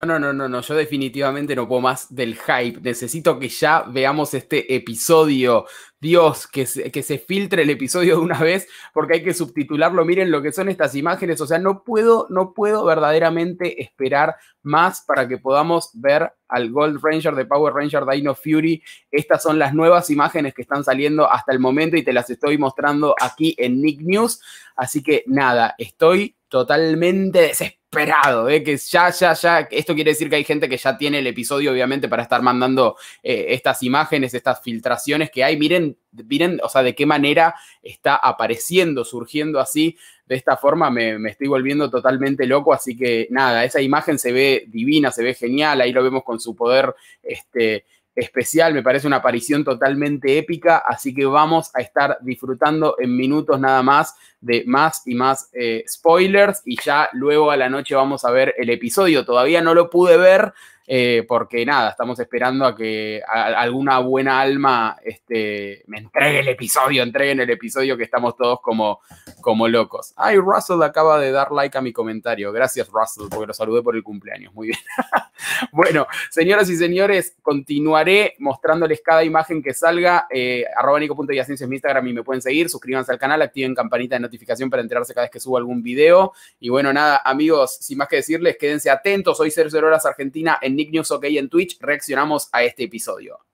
No, no, no, no, yo definitivamente no puedo más del hype. Necesito que ya veamos este episodio. Dios, que se, que se filtre el episodio de una vez porque hay que subtitularlo. Miren lo que son estas imágenes. O sea, no puedo, no puedo verdaderamente esperar más para que podamos ver al Gold Ranger de Power Ranger Dino Fury. Estas son las nuevas imágenes que están saliendo hasta el momento y te las estoy mostrando aquí en Nick News. Así que nada, estoy totalmente desesperado Esperado, ¿eh? que ya, ya, ya, esto quiere decir que hay gente que ya tiene el episodio, obviamente, para estar mandando eh, estas imágenes, estas filtraciones que hay. Miren, miren, o sea, de qué manera está apareciendo, surgiendo así. De esta forma me, me estoy volviendo totalmente loco, así que nada, esa imagen se ve divina, se ve genial, ahí lo vemos con su poder, este, especial, me parece una aparición totalmente épica, así que vamos a estar disfrutando en minutos nada más de más y más eh, spoilers y ya luego a la noche vamos a ver el episodio. Todavía no lo pude ver eh, porque nada, estamos esperando a que alguna buena alma este, me entregue el episodio, entreguen el episodio que estamos todos como como locos. Ay, Russell acaba de dar like a mi comentario. Gracias, Russell, porque lo saludé por el cumpleaños. Muy bien. bueno, señoras y señores, continuaré mostrándoles cada imagen que salga. Eh, arroba en mi Instagram y me pueden seguir. Suscríbanse al canal, activen campanita de notificación para enterarse cada vez que subo algún video. Y bueno, nada, amigos, sin más que decirles, quédense atentos. Hoy 00 Horas Argentina en Nick News OK en Twitch. Reaccionamos a este episodio.